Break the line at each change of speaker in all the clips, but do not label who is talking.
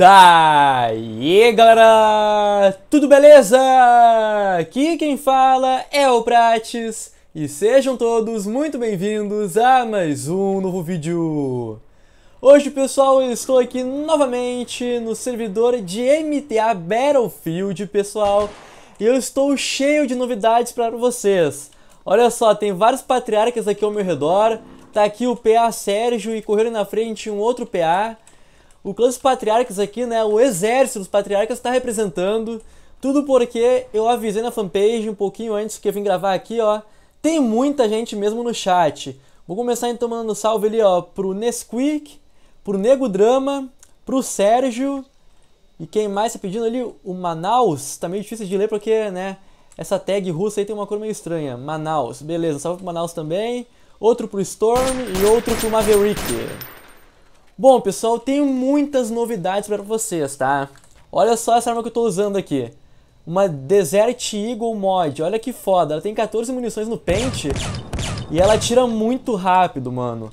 Daí galera, tudo beleza? Aqui quem fala é o Prates e sejam todos muito bem-vindos a mais um novo vídeo. Hoje pessoal, eu estou aqui novamente no servidor de MTA Battlefield pessoal e eu estou cheio de novidades para vocês. Olha só, tem vários patriarcas aqui ao meu redor, tá aqui o PA Sérgio e correndo na frente um outro PA o clã dos patriarcas aqui, né, o exército dos patriarcas está representando. Tudo porque eu avisei na fanpage um pouquinho antes que eu vim gravar aqui, ó. Tem muita gente mesmo no chat. Vou começar então mandando salve ali, ó, pro Nesquik, pro Nego Drama, pro Sérgio. E quem mais tá pedindo ali? O Manaus. Tá meio difícil de ler porque, né, essa tag russa aí tem uma cor meio estranha. Manaus. Beleza, salve pro Manaus também. Outro pro Storm e outro pro Maverick. Bom, pessoal, tenho muitas novidades para vocês, tá? Olha só essa arma que eu estou usando aqui. Uma Desert Eagle Mod. Olha que foda. Ela tem 14 munições no pente e ela tira muito rápido, mano.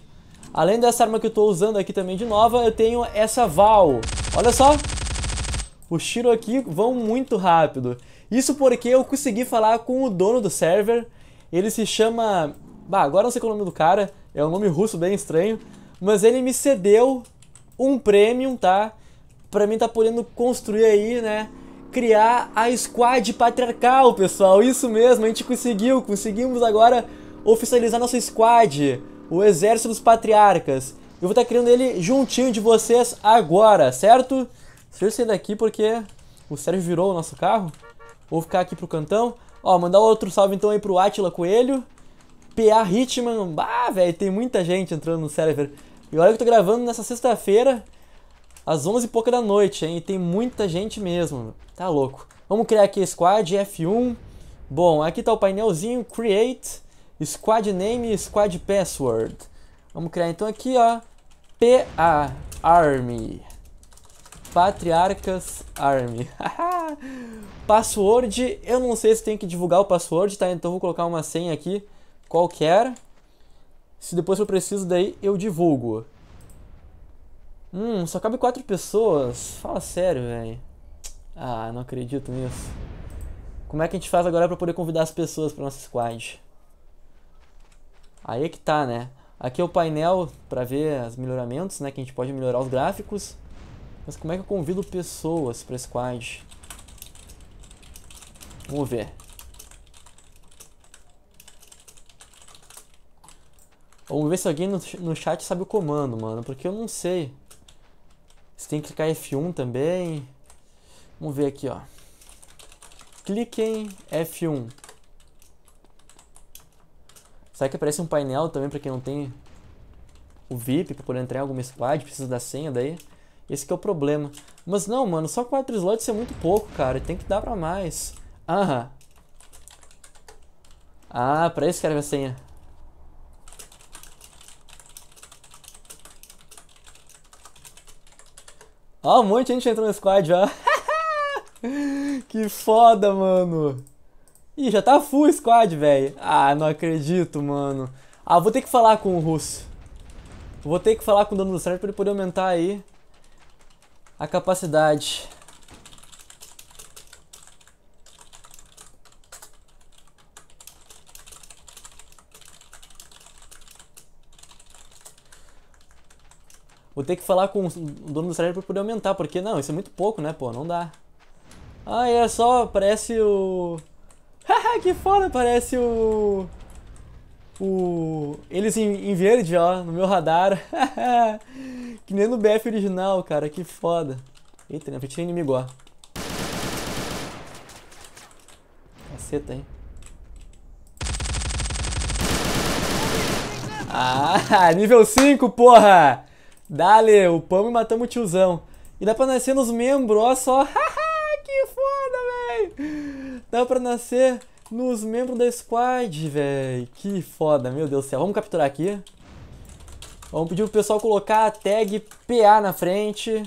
Além dessa arma que eu estou usando aqui também de nova, eu tenho essa Val. Olha só. Os tiros aqui vão muito rápido. Isso porque eu consegui falar com o dono do server. Ele se chama... Bah, agora não sei qual é o nome do cara. É um nome russo bem estranho. Mas ele me cedeu um premium, tá? Pra mim tá podendo construir aí, né? Criar a squad patriarcal, pessoal. Isso mesmo, a gente conseguiu. Conseguimos agora oficializar nossa squad. O exército dos patriarcas. Eu vou estar tá criando ele juntinho de vocês agora, certo? Deixa eu sair daqui porque o Sérgio virou o nosso carro. Vou ficar aqui pro cantão. Ó, mandar outro salve então aí pro Atila Coelho. PA Hitman, bah, velho, tem muita gente entrando no server. E olha que eu tô gravando nessa sexta-feira, às 11 e pouca da noite, hein? E tem muita gente mesmo, tá louco. Vamos criar aqui squad F1. Bom, aqui tá o painelzinho, create, squad name, squad password. Vamos criar então aqui, ó, PA Army. Patriarcas Army. password, eu não sei se tem que divulgar o password, tá? Então vou colocar uma senha aqui qualquer. Se depois eu preciso, daí eu divulgo. Hum, só cabe quatro pessoas. Fala sério, velho. Ah, não acredito nisso. Como é que a gente faz agora pra poder convidar as pessoas pra nossa squad? Aí é que tá, né? Aqui é o painel pra ver os melhoramentos, né? Que a gente pode melhorar os gráficos. Mas como é que eu convido pessoas pra squad? Vamos ver. Vamos ver se alguém no, no chat sabe o comando, mano. Porque eu não sei. Você tem que clicar F1 também. Vamos ver aqui, ó. Clique em F1. Será que aparece um painel também para quem não tem o VIP para poder entrar em alguma squad? Precisa da senha daí? Esse que é o problema. Mas não, mano, só 4 slots é muito pouco, cara. Tem que dar pra mais. Aham. Ah, pra isso que era a senha. Ó, um monte de gente entrou no squad já. que foda, mano. Ih, já tá full squad, velho. Ah, não acredito, mano. Ah, vou ter que falar com o Russo. Vou ter que falar com o dono do server pra ele poder aumentar aí a capacidade. Vou ter que falar com o dono do server para poder aumentar, porque não, isso é muito pouco, né, pô, não dá. Ah, é só, parece o... Haha, que foda, parece o... O... Eles em, em verde, ó, no meu radar. que nem no BF original, cara, que foda. Eita, na frente inimigo, ó. Caceta, hein. Ah, nível 5, porra! Dale, pão e matamos o tiozão. E dá pra nascer nos membros, ó só. que foda, velho. Dá pra nascer nos membros da squad, velho. Que foda, meu Deus do céu. Vamos capturar aqui. Vamos pedir pro pessoal colocar a tag PA na frente.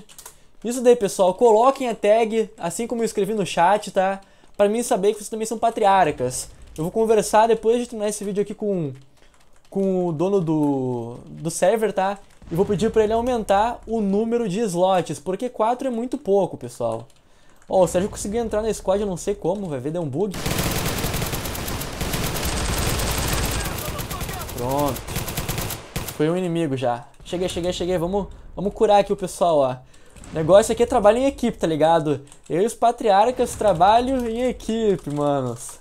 Isso daí, pessoal. Coloquem a tag, assim como eu escrevi no chat, tá? Pra mim saber que vocês também são patriarcas. Eu vou conversar depois de terminar esse vídeo aqui com, com o dono do, do server, tá? e vou pedir para ele aumentar o número de slots, porque 4 é muito pouco, pessoal. Ó, oh, o Sérgio conseguiu entrar na squad, eu não sei como, vai ver, deu um bug. Pronto. Foi um inimigo já. Cheguei, cheguei, cheguei, vamos, vamos curar aqui o pessoal, ó. O negócio aqui é trabalho em equipe, tá ligado? Eu e os patriarcas trabalho em equipe, manos.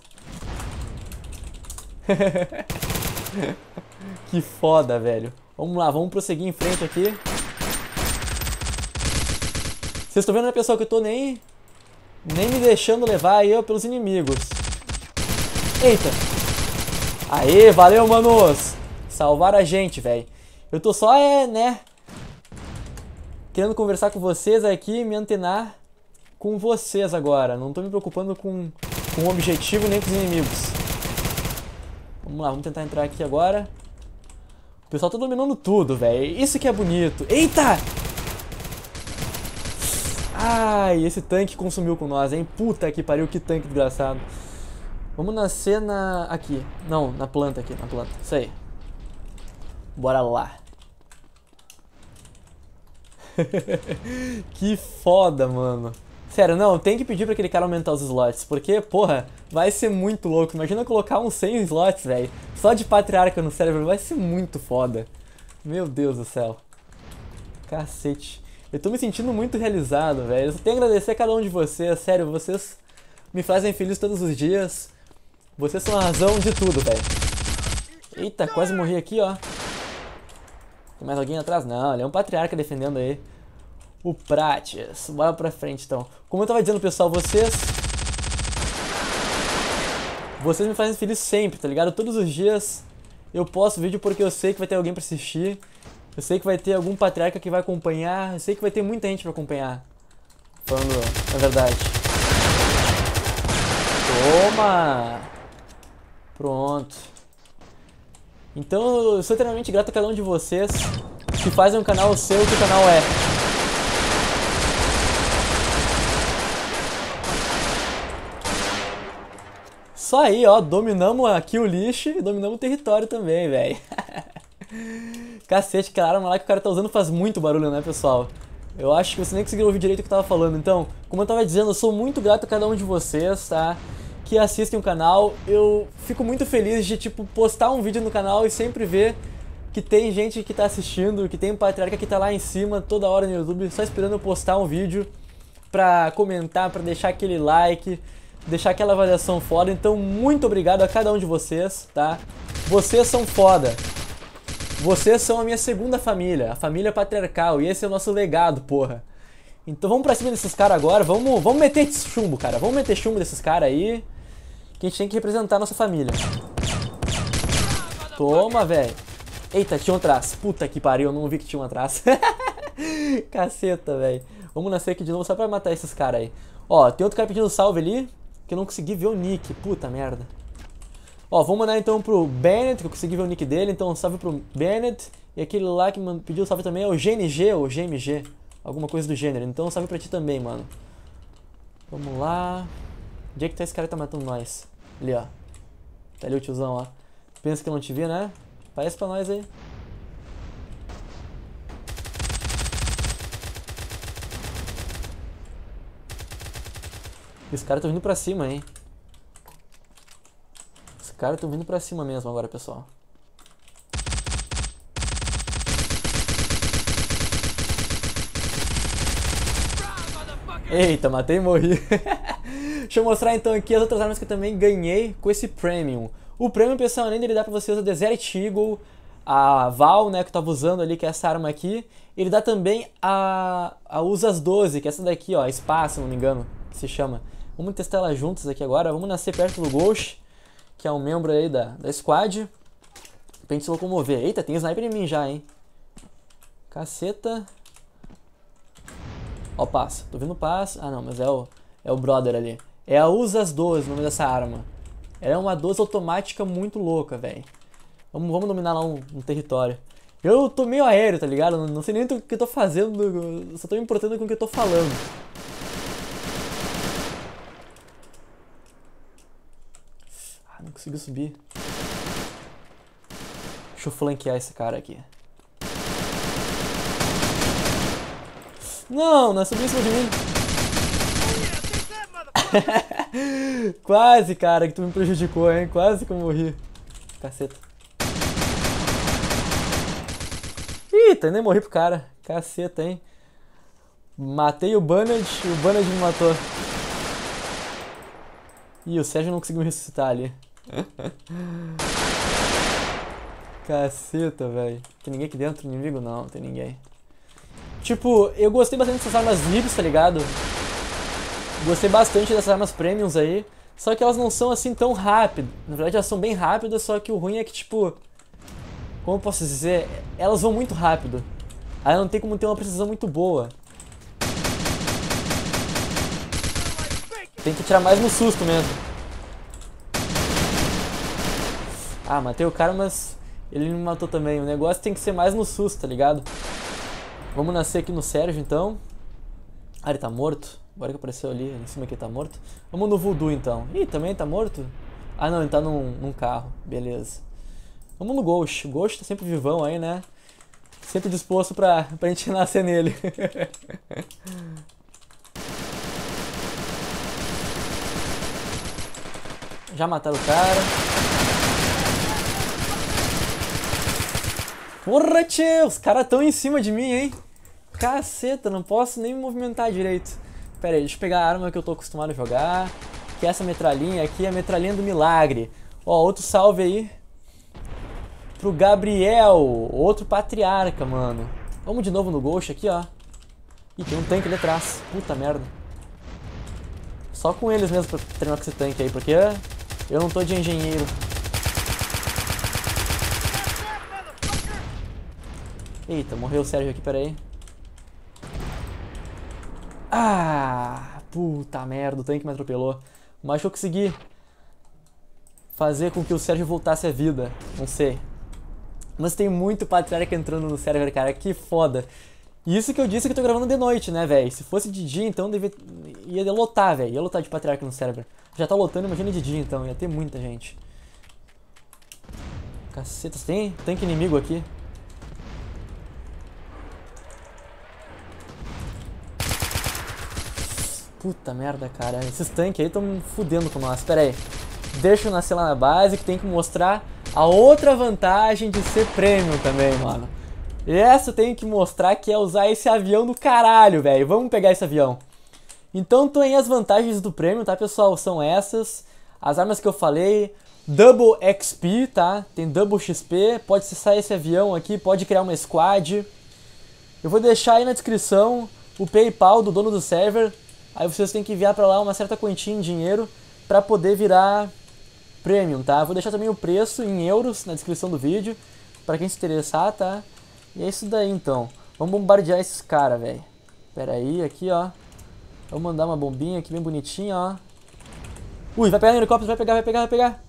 que foda, velho. Vamos lá, vamos prosseguir em frente aqui. Vocês estão vendo, né, pessoal, que eu tô nem... Nem me deixando levar aí pelos inimigos. Eita. Aê, valeu, manos. Salvaram a gente, velho. Eu tô só, é, né... Querendo conversar com vocês aqui, me antenar com vocês agora. Não tô me preocupando com, com o objetivo nem com os inimigos. Vamos lá, vamos tentar entrar aqui agora. O pessoal tá dominando tudo, velho. Isso que é bonito. Eita! Ai, esse tanque consumiu com nós, hein? Puta que pariu, que tanque desgraçado. Vamos nascer na... aqui. Não, na planta aqui, na planta. Isso aí. Bora lá. que foda, mano. Sério, não, tem que pedir pra aquele cara aumentar os slots, porque, porra, vai ser muito louco. Imagina colocar uns 100 slots, velho, só de patriarca no cérebro, vai ser muito foda. Meu Deus do céu. Cacete. Eu tô me sentindo muito realizado, velho. Eu só tenho a agradecer a cada um de vocês, sério, vocês me fazem feliz todos os dias. Vocês são a razão de tudo, velho. Eita, quase morri aqui, ó. Tem mais alguém atrás? Não, ele é um patriarca defendendo aí o Pratias. Bora pra frente então. Como eu tava dizendo, pessoal, vocês. Vocês me fazem feliz sempre, tá ligado? Todos os dias eu posto vídeo porque eu sei que vai ter alguém pra assistir. Eu sei que vai ter algum patriarca que vai acompanhar. Eu sei que vai ter muita gente pra acompanhar. Falando a verdade. Toma! Pronto. Então eu sou eternamente grato a cada um de vocês que fazem um canal seu que o canal é. Só aí, ó, dominamos aqui o lixo e dominamos o território também, velho. Cacete, cara, arma lá que o cara tá usando faz muito barulho, né, pessoal? Eu acho que você nem conseguiu ouvir direito o que eu tava falando. Então, como eu tava dizendo, eu sou muito grato a cada um de vocês, tá? Que assistem o canal. Eu fico muito feliz de, tipo, postar um vídeo no canal e sempre ver que tem gente que tá assistindo, que tem um patriarca que tá lá em cima toda hora no YouTube, só esperando eu postar um vídeo pra comentar, pra deixar aquele like, deixar aquela avaliação foda. Então, muito obrigado a cada um de vocês, tá? Vocês são foda. Vocês são a minha segunda família, a família patriarcal, e esse é o nosso legado, porra. Então vamos pra cima desses caras agora, vamos, vamos meter chumbo, cara. Vamos meter chumbo desses caras aí, que a gente tem que representar a nossa família. Toma, velho. Eita, tinha um atrás. Puta que pariu, eu não vi que tinha um atrás. Caceta, velho. Vamos nascer aqui de novo só pra matar esses caras aí. Ó, tem outro cara pedindo salve ali que eu não consegui ver o nick. Puta merda. Ó, vamos mandar então pro Bennett, que eu consegui ver o nick dele. Então, salve pro Bennett. E aquele lá que pediu salve também é o GNG ou GMG. Alguma coisa do gênero. Então, salve pra ti também, mano. Vamos lá. Onde é que tá esse cara que tá matando nós? Ali, ó. Tá ali o tiozão, ó. Pensa que eu não te vi, né? Parece pra nós aí. Os caras estão tá vindo pra cima, hein? Os caras estão tá vindo pra cima mesmo agora, pessoal. Eita, matei e morri. Deixa eu mostrar então aqui as outras armas que eu também ganhei com esse Premium. O Premium, pessoal, além dele dar pra vocês o Desert Eagle, a Val, né, que eu tava usando ali, que é essa arma aqui. Ele dá também a, a Usas 12, que é essa daqui, ó, a Spa, se não me engano, que se chama. Vamos testar ela juntos aqui agora. Vamos nascer perto do Ghost, que é um membro aí da, da squad. Pra gente se locomover. Eita, tem sniper em mim já, hein? Caceta. Ó, passa. Tô vendo passa. Ah, não, mas é o, é o brother ali. É a Usas 12 o nome dessa arma. Ela é uma 12 automática muito louca, velho. Vamos, vamos dominar lá um, um, território. Eu tô meio aéreo, tá ligado? Não, não sei nem o que eu tô fazendo, só tô me importando com o que eu tô falando. conseguiu subir. Deixa eu flanquear esse cara aqui. Não, não é subir em cima de mim. Quase, cara, que tu me prejudicou, hein? Quase que eu morri. Caceta. Eita, tá, nem morri pro cara. Caceta, hein? Matei o Bannard e o Bannard me matou. Ih, o Sérgio não conseguiu me ressuscitar ali. Caceta, velho. Tem ninguém aqui dentro? Inimigo? Não, tem ninguém. Tipo, eu gostei bastante dessas armas livres, tá ligado? Gostei bastante dessas armas premiums aí. Só que elas não são assim tão rápidas. Na verdade, elas são bem rápidas, só que o ruim é que, tipo... Como eu posso dizer? Elas vão muito rápido. Aí não tem como ter uma precisão muito boa. Tem que tirar mais no susto mesmo. Ah, matei o cara, mas ele me matou também. O negócio tem que ser mais no SUS, tá ligado? Vamos nascer aqui no Sérgio, então. Ah, ele tá morto. Agora que apareceu ali, em cima aqui ele tá morto. Vamos no Voodoo, então. Ih, também tá morto? Ah, não, ele tá num, num carro. Beleza. Vamos no Ghost. O Ghost tá sempre vivão aí, né? Sempre disposto pra, pra gente nascer nele. Já mataram o cara. Porra, tchê, os caras tão em cima de mim, hein? Caceta, não posso nem me movimentar direito. Pera aí, deixa eu pegar a arma que eu tô acostumado a jogar. Que é essa metralhinha aqui, a metralhinha do milagre. Ó, outro salve aí. Pro Gabriel, outro patriarca, mano. Vamos de novo no Ghost aqui, ó. Ih, tem um tanque ali atrás. Puta merda. Só com eles mesmo pra treinar com esse tanque aí, porque eu não tô de engenheiro. Eita, morreu o Sérgio aqui, peraí. Ah, puta merda, o tanque me atropelou. Mas eu consegui fazer com que o Sérgio voltasse à vida. Não sei. Mas tem muito patriarca entrando no server, cara. Que foda. Isso que eu disse que eu tô gravando de noite, né, velho? Se fosse de dia, então devia... ia lotar, velho. Ia lotar de patriarca no server. Já tá lotando, imagina de dia, então. Ia ter muita gente. Caceta, tem tanque inimigo aqui. Puta merda, cara. Esses tanques aí estão fudendo com nós. Pera aí. Deixa eu nascer lá na base que tem que mostrar a outra vantagem de ser premium também, mano. E essa eu tenho que mostrar que é usar esse avião do caralho, velho. Vamos pegar esse avião. Então tem as vantagens do prêmio, tá, pessoal? São essas. As armas que eu falei. Double XP, tá? Tem Double XP. Pode acessar esse avião aqui, pode criar uma squad. Eu vou deixar aí na descrição o PayPal do dono do server. Aí vocês têm que enviar para lá uma certa quantia em dinheiro para poder virar premium, tá? Vou deixar também o preço em euros na descrição do vídeo, para quem se interessar, tá? E é isso daí então. Vamos bombardear esses caras, velho. Pera aí, aqui, ó. Vamos mandar uma bombinha aqui bem bonitinha, ó. Ui, vai pegar no helicóptero, vai pegar, vai pegar, vai pegar.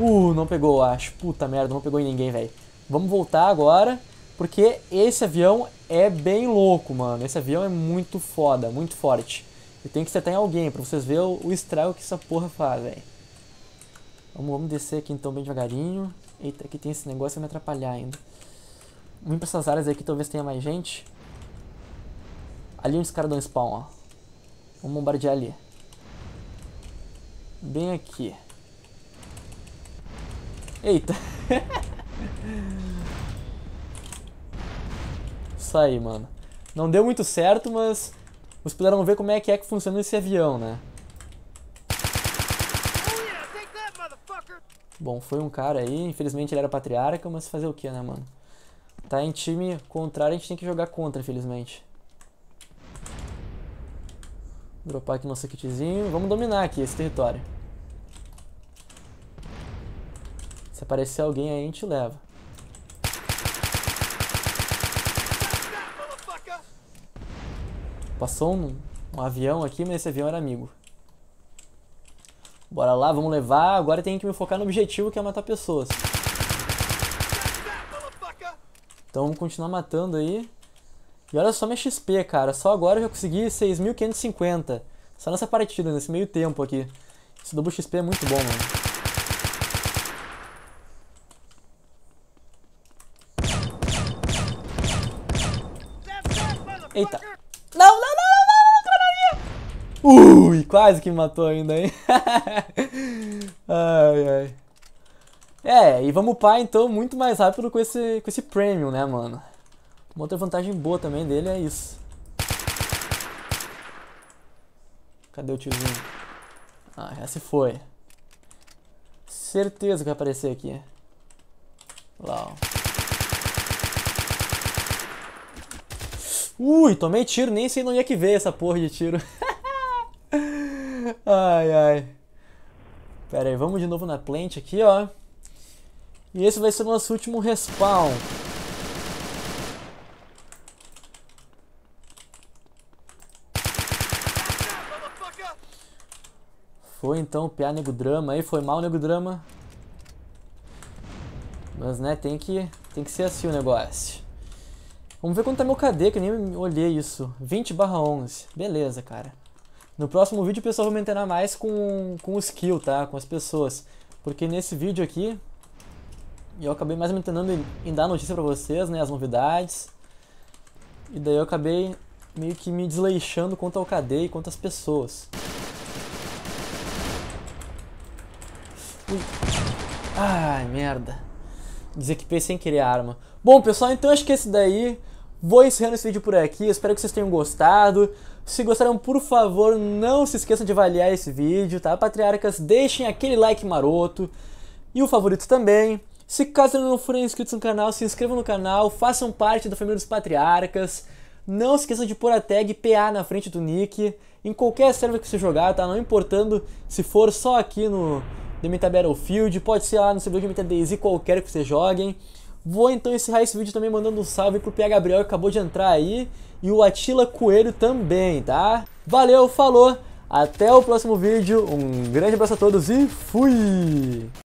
Uh, não pegou, acho. Puta merda, não pegou em ninguém, velho. Vamos voltar agora, porque esse avião é bem louco, mano. Esse avião é muito foda, muito forte. Eu tenho que acertar em alguém pra vocês verem o, o estrago que essa porra faz, velho. Vamos, vamos descer aqui então bem devagarinho. Eita, aqui tem esse negócio que vai me atrapalhar ainda. Vamos pra essas áreas aqui, talvez tenha mais gente. Ali onde os caras dão spawn, ó. Vamos bombardear ali. Bem aqui. Eita. Isso aí, mano. Não deu muito certo, mas vocês puderam ver como é que é que funciona esse avião, né? Bom, foi um cara aí, infelizmente ele era patriarca, mas fazer o que, né, mano? Tá em time contrário, a gente tem que jogar contra, infelizmente. Dropar aqui nosso kitzinho. Vamos dominar aqui esse território. Se aparecer alguém aí, a gente leva. Passou um, um avião aqui, mas esse avião era amigo. Bora lá, vamos levar. Agora tem que me focar no objetivo que é matar pessoas. Então vamos continuar matando aí. E olha só minha XP, cara. Só agora eu já consegui 6.550. Só nessa partida, nesse meio tempo aqui. Esse double XP é muito bom, mano. Eita! Não, não, não, não, não, não, Ui, quase que me matou ainda, hein? ai, ai. É, e vamos upar então muito mais rápido com esse, com esse premium, né, mano? Uma outra vantagem boa também dele é isso. Cadê o tiozinho? Ah, já se foi. Certeza que vai aparecer aqui. Lá, ó. Ui, tomei tiro, nem sei onde é que veio essa porra de tiro. ai, ai. Pera aí, vamos de novo na plant aqui, ó. E esse vai ser o nosso último respawn. Foi então piar Nego Drama aí, foi mal Nego Drama. Mas né, tem que, tem que ser assim o negócio. Vamos ver quanto tá meu KD, que eu nem olhei isso. 20 barra 11. Beleza, cara. No próximo vídeo, pessoal, eu vou me entender mais com, com o skill, tá? Com as pessoas. Porque nesse vídeo aqui, eu acabei mais me entendendo em, em dar notícia pra vocês, né? As novidades. E daí eu acabei meio que me desleixando quanto ao KD e quanto às pessoas. Ui. Ai, merda. Desequipei sem querer a arma. Bom, pessoal, então acho que é isso daí. Vou encerrando esse vídeo por aqui. Espero que vocês tenham gostado. Se gostaram, por favor, não se esqueçam de avaliar esse vídeo, tá? Patriarcas, deixem aquele like maroto e o favorito também. Se caso não forem inscritos no canal, se inscrevam no canal, façam parte da família dos patriarcas. Não se esqueçam de pôr a tag PA na frente do nick em qualquer server que você jogar, tá? Não importando se for só aqui no DMT Battlefield, pode ser lá no servidor de DMT Daisy, qualquer que vocês joguem. Vou então encerrar esse vídeo também mandando um salve pro Pia Gabriel que acabou de entrar aí e o Atila Coelho também, tá? Valeu, falou! Até o próximo vídeo, um grande abraço a todos e fui!